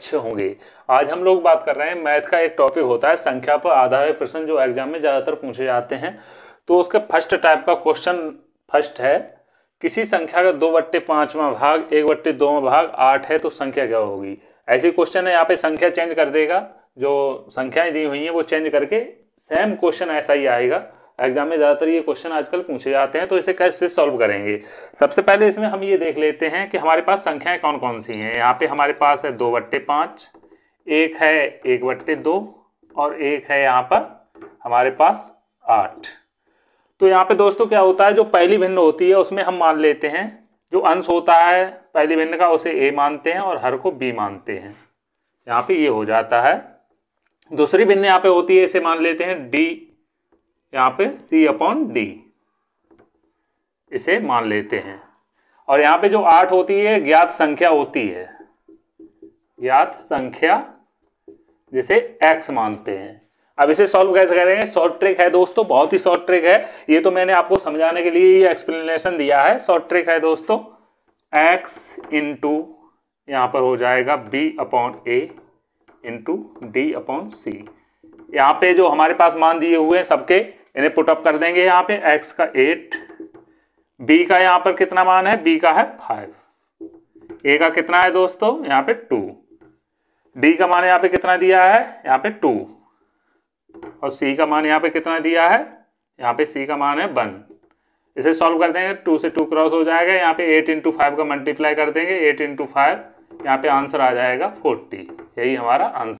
अच्छे होंगे आज हम लोग बात कर रहे हैं मैथ का एक टॉपिक होता है संख्या पर आधारित प्रश्न जो एग्जाम में ज़्यादातर पूछे जाते हैं तो उसके फर्स्ट टाइप का क्वेश्चन फर्स्ट है किसी संख्या का दो बट्टे पाँचवा भाग एक बट्टे दो भाग आठ है तो संख्या क्या होगी ऐसी क्वेश्चन है यहाँ पे संख्या चेंज कर देगा जो संख्याएं दी हुई हैं वो चेंज करके सेम क्वेश्चन ऐसा ही आएगा एग्जाम में ज़्यादातर ये क्वेश्चन आजकल पूछे जाते हैं तो इसे कैसे सॉल्व करेंगे सबसे पहले इसमें हम ये देख लेते हैं कि हमारे पास संख्याएं कौन कौन सी हैं यहाँ पे हमारे पास है दो बट्टे पाँच एक है एक बट्टे दो और एक है यहाँ पर हमारे पास आठ तो यहाँ पे दोस्तों क्या होता है जो पहली भिन्न होती है उसमें हम मान लेते हैं जो अंश होता है पहली भिन्न का उसे ए मानते हैं और हर को बी मानते हैं यहाँ पे ये हो जाता है दूसरी भिन्न यहाँ पे होती है इसे मान लेते हैं डी यहाँ पे सी अपॉन डी इसे मान लेते हैं और यहाँ पे जो आठ होती है ज्ञात संख्या होती है ज्ञात संख्या जिसे एक्स मानते हैं अब इसे सॉल्व कैसे करेंगे शॉर्ट ट्रिक है दोस्तों बहुत ही शॉर्ट ट्रिक है ये तो मैंने आपको समझाने के लिए ये एक्सप्लेनेशन दिया है शॉर्ट ट्रिक है दोस्तों एक्स इंटू यहाँ पर हो जाएगा B upon A into D upon C यहाँ पे जो हमारे पास मान दिए हुए हैं सबके इन्हें पुटअप कर देंगे यहाँ पे x का एट b का यहाँ पर कितना मान है b का है फाइव a का कितना है दोस्तों यहाँ पे टू d का मान यहाँ पे कितना दिया है यहाँ पे टू और c का मान यहाँ पे कितना दिया है यहाँ पे c का मान है वन इसे सॉल्व कर देंगे टू से टू क्रॉस हो जाएगा यहाँ पे एट इंटू फाइव का मल्टीप्लाई कर देंगे एट इंटू फाइव यहाँ पे आंसर आ जाएगा फोर्टी यही हमारा आंसर